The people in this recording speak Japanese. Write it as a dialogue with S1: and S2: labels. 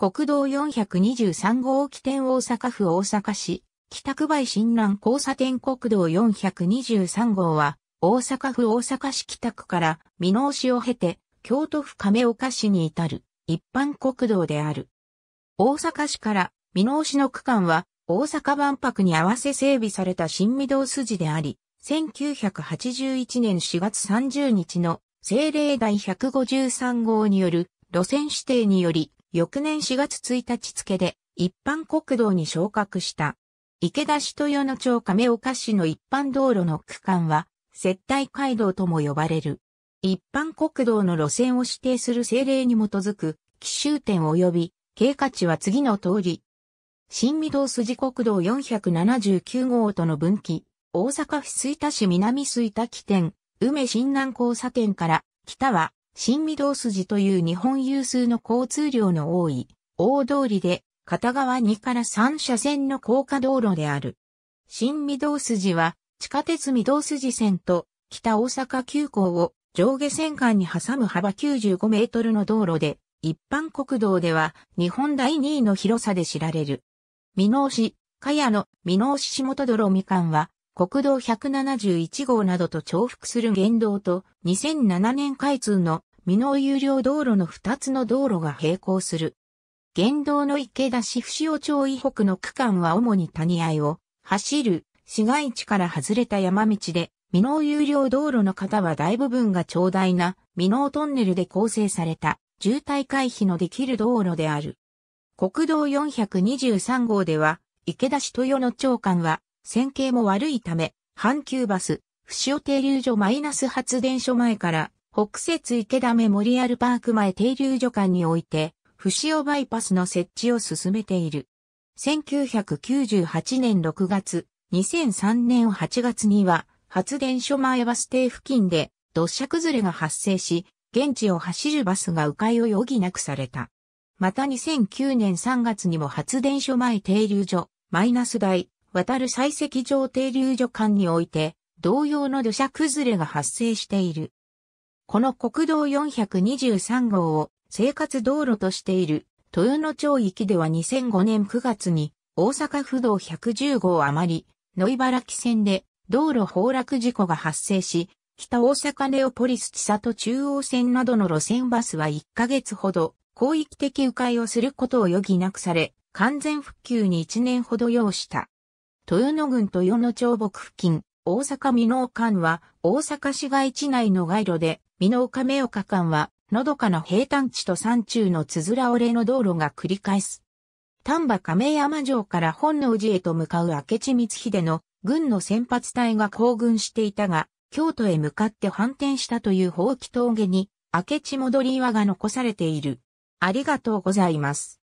S1: 国道423号起点大阪府大阪市、北区梅新南交差点国道423号は、大阪府大阪市北区から見直しを経て、京都府亀岡市に至る一般国道である。大阪市から見直しの区間は、大阪万博に合わせ整備された新御堂筋であり、1981年4月30日の政令第153号による路線指定により翌年4月1日付で一般国道に昇格した。池田市豊野町亀岡市の一般道路の区間は、接待街道とも呼ばれる。一般国道の路線を指定する政令に基づく、奇襲点及び、経過値は次の通り。新御堂筋国道479号との分岐、大阪府吹田市南吹田起点、梅新南交差点から、北は新御堂筋という日本有数の交通量の多い大通りで片側2から3車線の高架道路である。新御堂筋は地下鉄御堂筋線と北大阪急行を上下線間に挟む幅95メートルの道路で一般国道では日本第2位の広さで知られる。美濃市、茅野、美濃市下泥みかんは国道171号などと重複する言動と2007年開通の美濃有料道路の2つの道路が並行する。現道の池田市伏尾町以北の区間は主に谷合を走る市街地から外れた山道で、未納有料道路の方は大部分が長大な未納トンネルで構成された渋滞回避のできる道路である。国道423号では、池田市豊野町間は線形も悪いため、阪急バス、伏尾停留所マイナス発電所前から北節池田メモリアルパーク前停留所間において、不使用バイパスの設置を進めている。1998年6月、2003年8月には、発電所前バス停付近で土砂崩れが発生し、現地を走るバスが迂回を余儀なくされた。また2009年3月にも発電所前停留所、マイナス台、渡る採石場停留所間において、同様の土砂崩れが発生している。この国道423号を生活道路としている豊野町域では2005年9月に大阪府道110号余りの茨城線で道路崩落事故が発生し、北大阪レオポリス千里中央線などの路線バスは1ヶ月ほど広域的迂回をすることを余儀なくされ、完全復旧に1年ほど要した。豊野郡豊野町北付近、大阪美濃間は大阪市街地内の街路で美濃亀岡間は、のどかな平坦地と山中のつづら折れの道路が繰り返す。丹波亀山城から本能寺へと向かう明智光秀の軍の先発隊が行軍していたが、京都へ向かって反転したという宝木峠に、明智戻り岩が残されている。ありがとうございます。